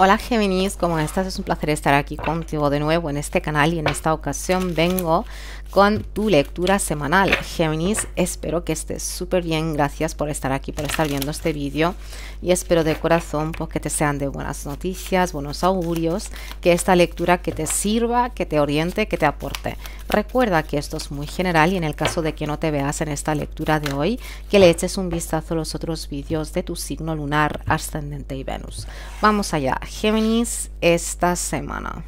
Hola Géminis, ¿cómo estás? Es un placer estar aquí contigo de nuevo en este canal y en esta ocasión vengo con tu lectura semanal. Géminis, espero que estés súper bien, gracias por estar aquí, por estar viendo este vídeo y espero de corazón pues, que te sean de buenas noticias, buenos augurios, que esta lectura que te sirva, que te oriente, que te aporte. Recuerda que esto es muy general y en el caso de que no te veas en esta lectura de hoy, que le eches un vistazo a los otros vídeos de tu signo lunar, ascendente y Venus. Vamos allá, Géminis esta semana.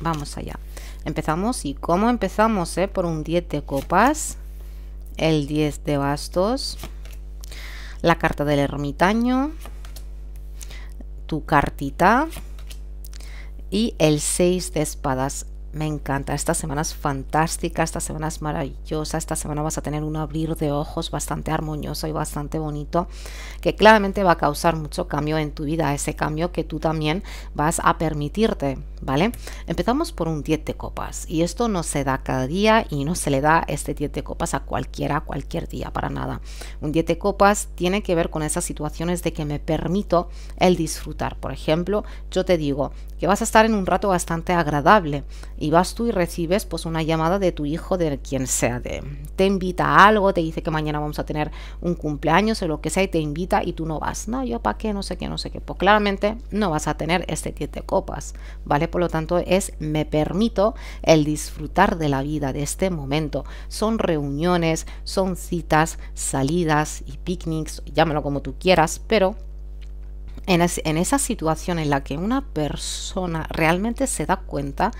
Vamos allá. Empezamos y cómo empezamos, eh, Por un 10 de copas, el 10 de bastos, la carta del ermitaño, tu cartita y el 6 de espadas me encanta. Esta semana es fantástica, esta semana es maravillosa, esta semana vas a tener un abrir de ojos bastante armonioso y bastante bonito, que claramente va a causar mucho cambio en tu vida, ese cambio que tú también vas a permitirte ¿vale? Empezamos por un 10 de copas y esto no se da cada día y no se le da este 10 de copas a cualquiera, cualquier día, para nada. Un 10 de copas tiene que ver con esas situaciones de que me permito el disfrutar. Por ejemplo, yo te digo que vas a estar en un rato bastante agradable y vas tú y recibes pues una llamada de tu hijo, de quien sea, de, te invita a algo, te dice que mañana vamos a tener un cumpleaños o lo que sea y te invita y tú no vas. No, yo para qué, no sé qué, no sé qué. Pues claramente no vas a tener este 10 de copas, ¿vale? Por lo tanto, es me permito el disfrutar de la vida, de este momento. Son reuniones, son citas, salidas y picnics, llámalo como tú quieras, pero en, en, esa situación en la que una persona realmente se da cuenta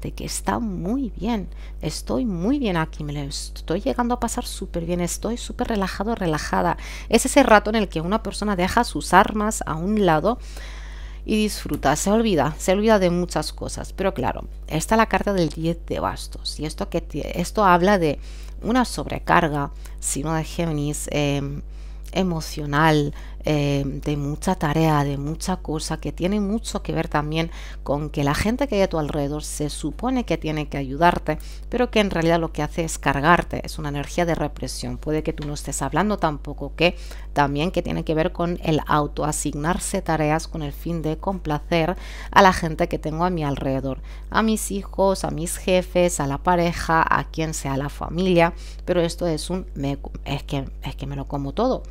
de que está muy bien, estoy muy bien aquí, me estoy llegando a pasar súper bien, estoy súper relajado, relajada. Es ese rato en el que una persona deja sus armas a un lado y disfruta. Se olvida, se olvida de muchas cosas. Pero claro, está la carta del 10 de bastos. Y esto, que esto habla de una sobrecarga, sino de Géminis, eh, emocional, Em, de mucha tarea, de mucha cosa, que tiene mucho que ver también con que la gente que hay a tu alrededor se supone que tiene que ayudarte, pero que en realidad lo que hace es cargarte, es una energía de represión. Puede que tú no estés hablando tampoco, que también que tiene que ver con el autoasignarse tareas con el fin de complacer a la gente que tengo a mi alrededor, a mis hijos, a mis jefes, a la pareja, a quien sea la familia, pero esto es un es que es que me lo como todo.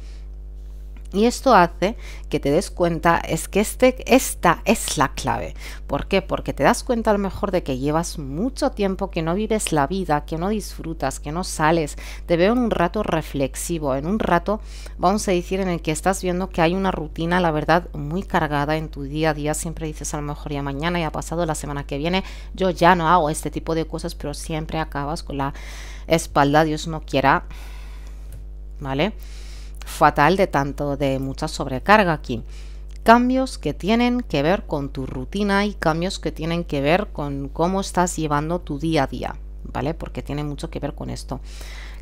Y esto hace que te des cuenta es que este, esta es la clave. ¿Por qué? Porque te das cuenta a lo mejor de que llevas mucho tiempo que no vives la vida, que no disfrutas, que no sales. Te veo en un rato reflexivo, en un rato, vamos a decir, en el que estás viendo que hay una rutina, la verdad, muy cargada en tu día a día. Siempre dices a lo mejor ya mañana, ha pasado, la semana que viene, yo ya no hago este tipo de cosas, pero siempre acabas con la espalda, Dios no quiera. ¿Vale? fatal de tanto de mucha sobrecarga aquí. Cambios que tienen que ver con tu rutina y cambios que tienen que ver con cómo estás llevando tu día a día, ¿vale? Porque tiene mucho que ver con esto.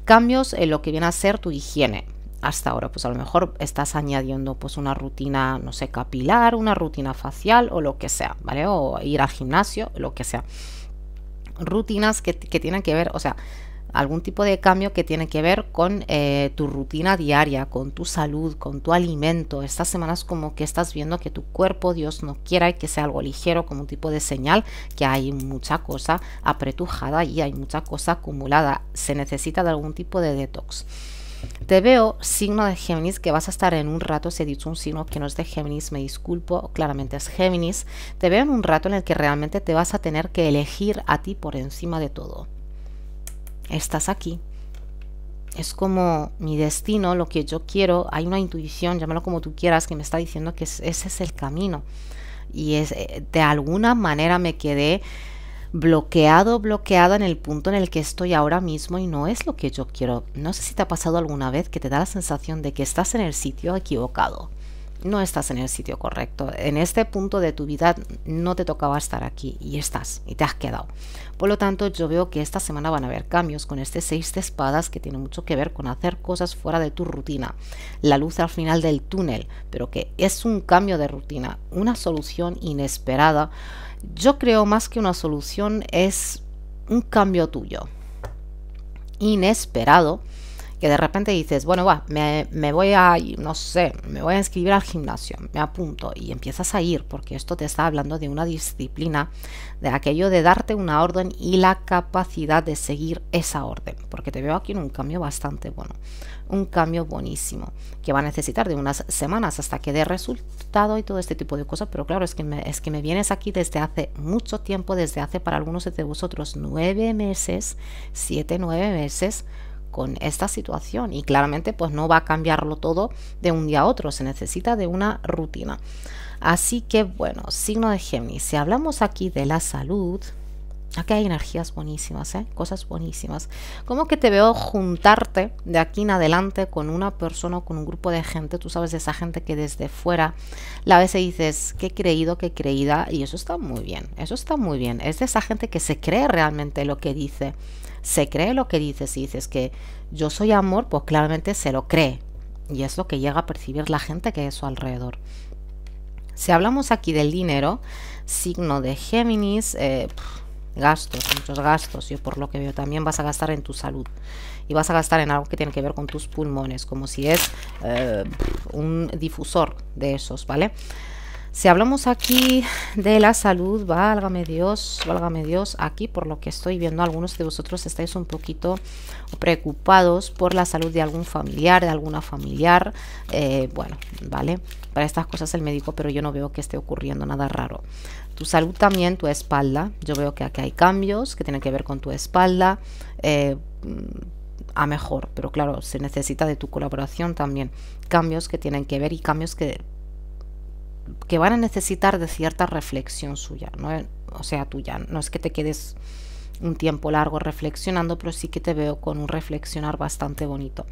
Cambios en lo que viene a ser tu higiene. Hasta ahora, pues a lo mejor estás añadiendo pues una rutina, no sé, capilar, una rutina facial o lo que sea, ¿vale? O ir al gimnasio, lo que sea. Rutinas que, que tienen que ver, o sea, algún tipo de cambio que tiene que ver con eh, tu rutina diaria, con tu salud, con tu alimento. Estas semanas como que estás viendo que tu cuerpo, Dios no quiera, que sea algo ligero como un tipo de señal, que hay mucha cosa apretujada y hay mucha cosa acumulada. Se necesita de algún tipo de detox. Te veo, signo de Géminis, que vas a estar en un rato, si he dicho un signo que no es de Géminis, me disculpo, claramente es Géminis, te veo en un rato en el que realmente te vas a tener que elegir a ti por encima de todo estás aquí. Es como mi destino, lo que yo quiero, hay una intuición, llámalo como tú quieras, que me está diciendo que ese es el camino. Y es, eh, de alguna manera me quedé bloqueado, bloqueada en el punto en el que estoy ahora mismo y no es lo que yo quiero. No sé si te ha pasado alguna vez que te da la sensación de que estás en el sitio equivocado no estás en el sitio correcto. En este punto de tu vida no te tocaba estar aquí y estás y te has quedado. Por lo tanto, yo veo que esta semana van a haber cambios con este 6 de espadas que tiene mucho que ver con hacer cosas fuera de tu rutina. La luz al final del túnel, pero que es un cambio de rutina, una solución inesperada. Yo creo más que una solución es un cambio tuyo. Inesperado que de repente dices, bueno, va, me, voy a, no sé, me voy a inscribir al gimnasio, me apunto y empiezas a ir, porque esto te está hablando de una disciplina, de aquello de darte una orden y la capacidad de seguir esa orden, porque te veo aquí en un cambio bastante bueno, un cambio buenísimo, que va a necesitar de unas semanas hasta que dé resultado y todo este tipo de cosas, pero claro, es que me, es que me vienes aquí desde hace mucho tiempo, desde hace para algunos de vosotros nueve meses, siete, nueve meses, con esta situación y claramente pues no va a cambiarlo todo de un día a otro, se necesita de una rutina. Así que bueno, signo de Géminis, si hablamos aquí de la salud, Aquí hay energías buenísimas, ¿eh? cosas buenísimas. Como que te veo juntarte de aquí en adelante con una persona o con un grupo de gente, tú sabes, esa gente que desde fuera la vez y dices, qué creído, qué creída, y eso está muy bien, eso está muy bien. Es de esa gente que se cree realmente lo que dice, se cree lo que dice. Si dices que yo soy amor, pues claramente se lo cree, y es lo que llega a percibir la gente que es su alrededor. Si hablamos aquí del dinero, signo de Géminis, eh, gastos, muchos gastos. Yo por lo que veo también vas a gastar en tu salud y vas a gastar en algo que tiene que ver con tus pulmones, como si es eh, un difusor de esos, ¿vale? Si hablamos aquí de la salud, válgame Dios, válgame Dios, aquí por lo que estoy viendo, algunos de vosotros estáis un poquito preocupados por la salud de algún familiar, de alguna familiar, eh, bueno, ¿vale? para estas cosas el médico, pero yo no veo que esté ocurriendo nada raro. Tu salud también, tu espalda. Yo veo que aquí hay cambios que tienen que ver con tu espalda. Eh, mm, a mejor, pero claro, se necesita de tu colaboración también. Cambios que tienen que ver y cambios que, que van a necesitar de cierta reflexión suya, o sea, tuya. No es que te quedes un tiempo largo reflexionando, pero sí que te veo con un reflexionar bastante bonito.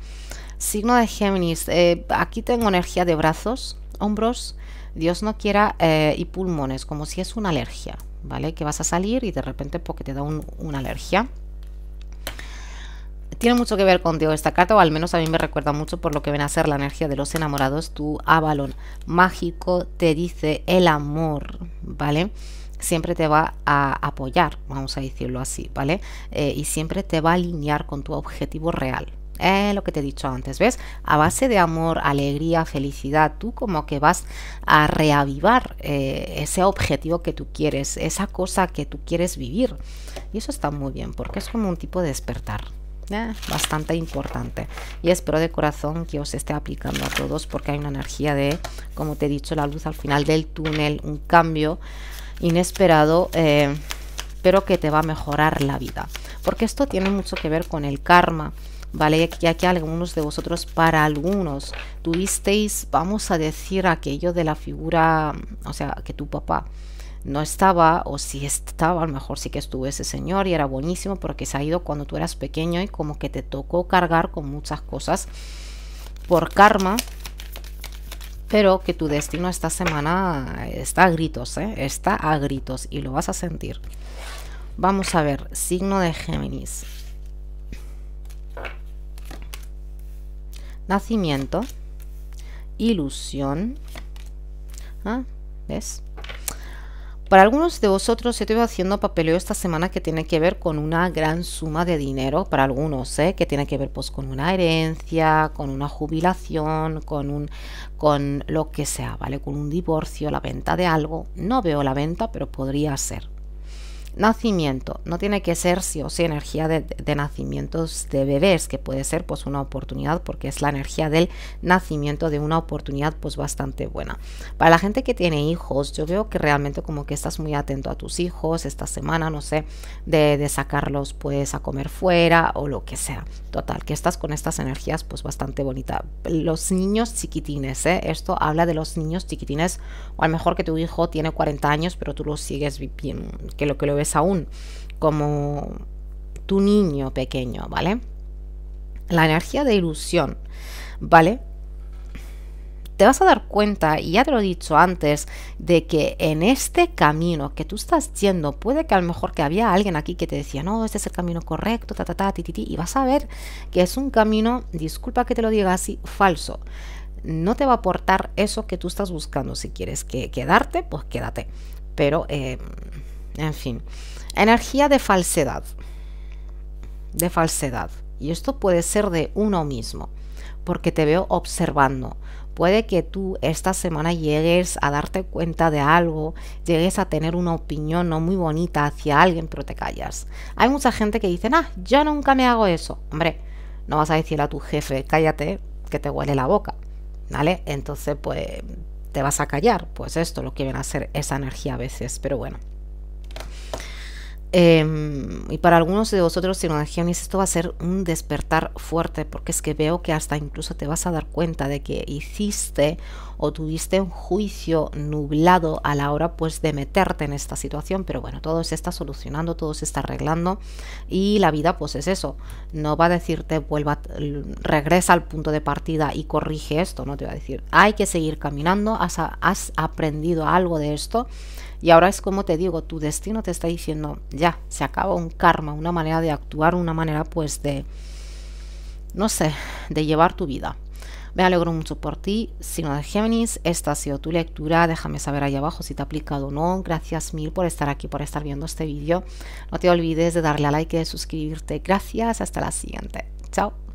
Signo de Géminis, eh, aquí tengo energía de brazos, hombros, Dios no quiera, eh, y pulmones, como si es una alergia, ¿vale? Que vas a salir y de repente porque te da una alergia. Tiene mucho que ver con Dios esta carta, o al menos a mí me recuerda mucho por lo que ven a ser la energía de los enamorados. Tu avalón mágico te dice el amor, ¿vale? siempre te va a apoyar, vamos a decirlo así, ¿vale? Eh, y siempre te va a alinear con tu objetivo real, eh, lo que te he dicho antes, ¿ves? A base de amor, alegría, felicidad, tú como que vas a reavivar eh, ese objetivo que tú quieres, esa cosa que tú quieres vivir. Y eso está muy bien, porque es como un tipo de despertar. Eh, bastante importante y espero de corazón que os esté aplicando a todos porque hay una energía de como te he dicho la luz al final del túnel un cambio inesperado pero que te va a mejorar la vida porque esto tiene mucho que ver con el karma ¿vale? Ya que algunos de vosotros, para algunos, tuvisteis, vamos a decir, aquello de la figura, o sea, que tu papá no estaba, o si estaba, a lo mejor sí que estuvo ese señor y era buenísimo porque se ha ido cuando tú eras pequeño y como que te tocó cargar con muchas cosas por karma, pero que tu destino esta semana está a gritos, ¿eh? está a gritos y lo vas a sentir. Vamos a ver, signo de Géminis. nacimiento, ilusión. ¿ah? ¿Ves? Para algunos de vosotros estoy haciendo papeleo esta semana que tiene que ver con una gran suma de dinero, para algunos, ¿eh? que tiene que ver pues, con una herencia, con una jubilación, con, un, con lo que sea, ¿vale? Con un divorcio, la venta de algo. No veo la venta, pero podría ser nacimiento. No tiene que ser sí o sí energía de, nacimientos de bebés, que puede ser pues una oportunidad porque es la energía del nacimiento de una oportunidad pues bastante buena. Para la gente que tiene hijos, yo veo que realmente como que estás muy atento a tus hijos esta semana, no sé, de, sacarlos pues a comer fuera o lo que sea. Total, que estás con estas energías pues bastante bonita. Los niños chiquitines, ¿eh? esto habla de los niños chiquitines o a lo mejor que tu hijo tiene 40 años pero tú lo sigues bien, que lo que lo ves aún como tu niño pequeño, ¿vale? La energía de ilusión, ¿vale? Te vas a dar cuenta, y ya te lo he dicho antes, de que en este camino que tú estás yendo, puede que a lo mejor que había alguien aquí que te decía, no, este es el camino correcto, ta, ta, ta, ti, ti, y vas a ver que es un camino, disculpa que te lo diga así, falso no te va a aportar eso que tú estás buscando. Si quieres que quedarte, pues quédate. Pero eh, en fin, energía de falsedad. De falsedad. Y esto puede ser de uno mismo, porque te veo observando. Puede que tú esta semana llegues a darte cuenta de algo, llegues a tener una opinión no muy bonita hacia alguien, pero te callas. Hay mucha gente que dice, ah, yo nunca me hago eso. Hombre, no vas a decirle a tu jefe, cállate, que te huele la boca. ¿Vale? Entonces, pues, te vas a callar. Pues esto lo que viene a hacer esa energía a veces, pero bueno. Em, y para algunos de vosotros, Gionis, esto va a ser un despertar fuerte, porque es que veo que hasta incluso te vas a dar cuenta de que hiciste o tuviste un juicio nublado a la hora pues de meterte en esta situación, pero bueno, todo se está solucionando, todo se está arreglando y la vida pues es eso, no va a decirte vuelva, regresa al punto de partida y corrige esto, no te va a decir, hay que seguir caminando, has aprendido algo de esto y ahora es como te digo, tu destino te está diciendo, ya, se acaba un karma, una manera de actuar, una manera pues de, no sé, de llevar tu vida. Me alegro mucho por ti, Sino de Géminis. Esta ha sido tu lectura. Déjame saber ahí abajo si te ha aplicado o no. Gracias mil por estar aquí, por estar viendo este vídeo. No te olvides de darle a like y de suscribirte. Gracias, hasta la siguiente. Chao.